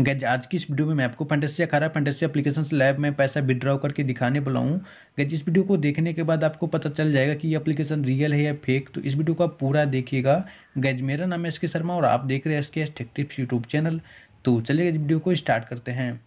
guys आज की इस वीडियो में मैं आपको fantasy Akhara fantasy application lab में पैसा विड्रॉ करके दिखाने वाला हूँ गैज इस वीडियो को देखने के बाद आपको पता चल जाएगा कि ये अपलीकेशन रियल है या फेक तो इस वीडियो को आप पूरा देखिएगा गैज मेरा नाम है एस के शर्मा और आप देख रहे हैं S K S tech tips YouTube channel तो चलिए इस वीडियो को स्टार्ट करते हैं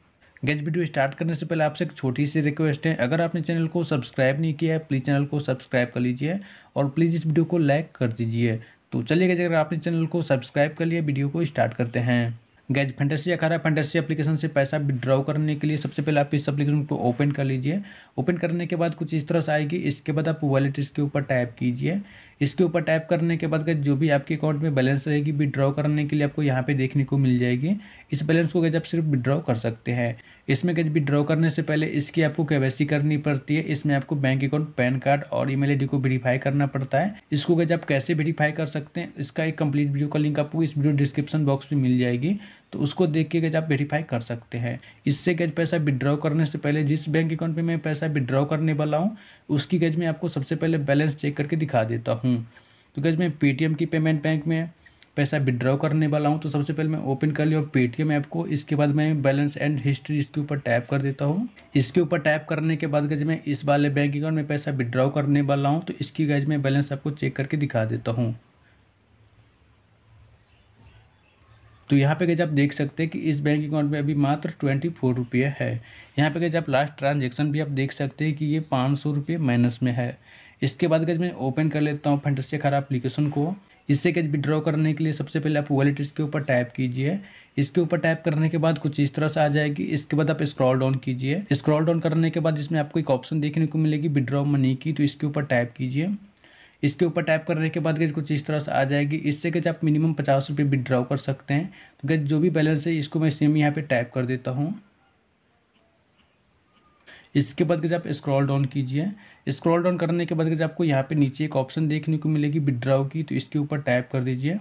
गैज वीडियो स्टार्ट करने से पहले आपसे एक छोटी सी रिक्वेस्ट है अगर आपने चैनल को सब्सक्राइब नहीं किया है प्लीज़ चैनल को सब्सक्राइब कर लीजिए और प्लीज़ इस वीडियो को लाइक कर दीजिए तो चलिए गैज अगर आपने चैनल को सब्सक्राइब कर लिया वीडियो को स्टार्ट करते हैं गैज फैंटेसी या है फेंटेसी एप्लीकेशन से पैसा विड्रॉ करने के लिए सबसे पहले आप इस एप्लीकेशन को ओपन कर लीजिए ओपन करने के बाद कुछ इस तरह से आएगी इसके बाद आप वॉलेट इसके ऊपर टाइप कीजिए इसके ऊपर टाइप करने के बाद जो भी आपके अकाउंट में बैलेंस रहेगी विड्रॉ करने के लिए आपको यहाँ पे देखने को मिल जाएगी इस बैलेंस को गैज आप सिर्फ विड्रॉ कर सकते हैं इसमें गैज विड्रॉ करने से पहले इसकी आपको केवासी करनी पड़ती है इसमें आपको बैंक अकाउंट पैन कार्ड और ईमेल आईडी को वेरीफाई करना पड़ता है इसको गैज आप कैसे वेरीफाई कर सकते हैं इसका एक कम्प्लीट वीडियो का लिंक आपको इस वीडियो डिस्क्रिप्शन बॉक्स में मिल जाएगी तो उसको देख के गज आप वेरीफाई कर सकते हैं इससे गज पैसा विड्रॉ करने से पहले जिस बैंक अकाउंट में मैं पैसा विड्रॉ करने वाला हूँ उसकी गज मैं आपको सबसे पहले बैलेंस चेक करके दिखा देता हूँ तो गज मैं पेटीएम की पेमेंट बैंक में पैसा विड्रॉ करने वाला हूँ तो सबसे पहले मैं ओपन कर लिया पेटीएम ऐप को इसके बाद मैं बैलेंस एंड हिस्ट्री इसके ऊपर टैप कर देता हूँ इसके ऊपर टैप करने के बाद गज मैं इस वाले बैंक अकाउंट में पैसा विड्रॉ करने वाला हूँ तो इसकी गज मैं बैलेंस आपको चेक करके दिखा देता हूँ तो यहाँ पे गए आप देख सकते हैं कि इस बैंक अकाउंट में अभी मात्र ट्वेंटी फोर रुपये है यहाँ पे गए आप लास्ट ट्रांजेक्शन भी आप देख सकते हैं कि ये पाँच सौ रुपये माइनस में है इसके बाद गज मैं ओपन कर लेता हूँ से खराब अप्लीकेशन को इससे कैसे विड्रॉ करने के लिए सबसे पहले आप वॉलेट इसके ऊपर टाइप कीजिए इसके ऊपर टाइप करने के बाद कुछ इस तरह से आ जाएगी इसके बाद आप स्क्रॉल डाउन कीजिए स्क्रॉल डाउन करने के बाद जिसमें आपको एक ऑप्शन देखने को मिलेगी विड्रॉ मनी की तो इसके ऊपर टाइप कीजिए इसके ऊपर टाइप करने के बाद गैस कुछ इस तरह से आ जाएगी इससे गैस आप मिनिमम पचास रुपये विड्रॉ कर सकते हैं तो गैस जो भी बैलेंस है इसको मैं सेम यहाँ पर टाइप कर देता हूँ इसके बाद गैस आप स्क्रॉल डाउन कीजिए स्क्रॉल डाउन करने के बाद गैस आपको यहाँ पे नीचे एक ऑप्शन देखने को मिलेगी विड्राव की तो इसके ऊपर टाइप कर दीजिए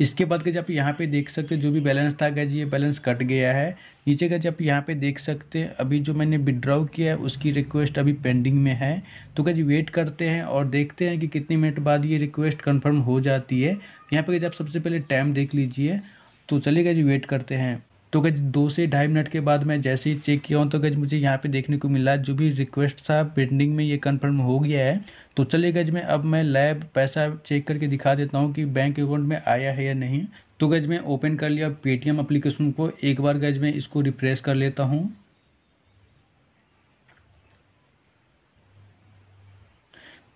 इसके बाद गज आप यहाँ पे देख सकते हैं जो भी बैलेंस था गज ये बैलेंस कट गया है नीचे गज आप यहाँ पे देख सकते हैं अभी जो मैंने विड्रॉ किया है उसकी रिक्वेस्ट अभी पेंडिंग में है तो गज वेट करते हैं और देखते हैं कि कितने मिनट बाद ये रिक्वेस्ट कन्फर्म हो जाती है यहाँ पर गज आप सबसे पहले टाइम देख लीजिए तो चलिए गज वेट करते हैं तो गज दो से ढाई मिनट के बाद मैं जैसे ही चेक किया हूँ तो गज मुझे यहाँ पे देखने को मिला जो भी रिक्वेस्ट था पेंडिंग में ये कंफर्म हो गया है तो चले गज मैं अब मैं लैब पैसा चेक करके दिखा देता हूँ कि बैंक अकाउंट में आया है या नहीं तो गज मैं ओपन कर लिया पेटीएम अप्लीकेशन को एक बार गज मैं इसको रिफ्रेश कर लेता हूँ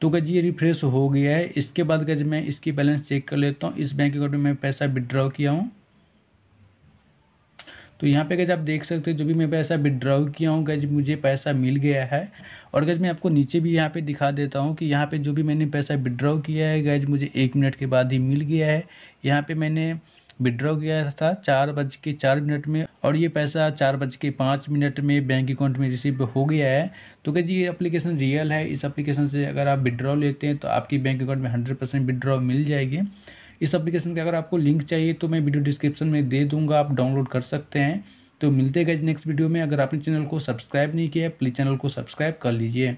तो गज ये रिफ्रेश हो गया है इसके बाद गज मैं इसकी बैलेंस चेक कर लेता हूँ इस बैंक अकाउंट में मैं पैसा विड्रॉ किया हूँ तो यहाँ पे गज आप देख सकते हो जो भी मैं पैसा विड्रॉ किया हूँ गज मुझे पैसा मिल गया है और गज मैं आपको नीचे भी यहाँ पे दिखा देता हूँ कि यहाँ पे जो भी मैंने पैसा विड्रॉ किया है गज मुझे एक मिनट के बाद ही मिल गया है यहाँ पे मैंने विड्रॉ किया था चार बज के चार मिनट में और ये पैसा चार बज के पाँच मिनट में बैंक अकाउंट में रिसीव हो गया है तो क्या ये एप्लीकेशन रियल है इस एप्लीकेशन से अगर आप विड्रॉ लेते हैं तो आपकी बैंक अकाउंट में हंड्रेड परसेंट विड्रॉ मिल जाएगी इस एप्लीकेशन का अगर आपको लिंक चाहिए तो मैं वीडियो डिस्क्रिप्शन में दे दूँगा आप डाउनलोड कर सकते हैं तो मिलते गए नेक्स्ट वीडियो में अगर आपने चैनल को सब्सक्राइब नहीं किया प्लीज़ चैनल को सब्सक्राइब कर लीजिए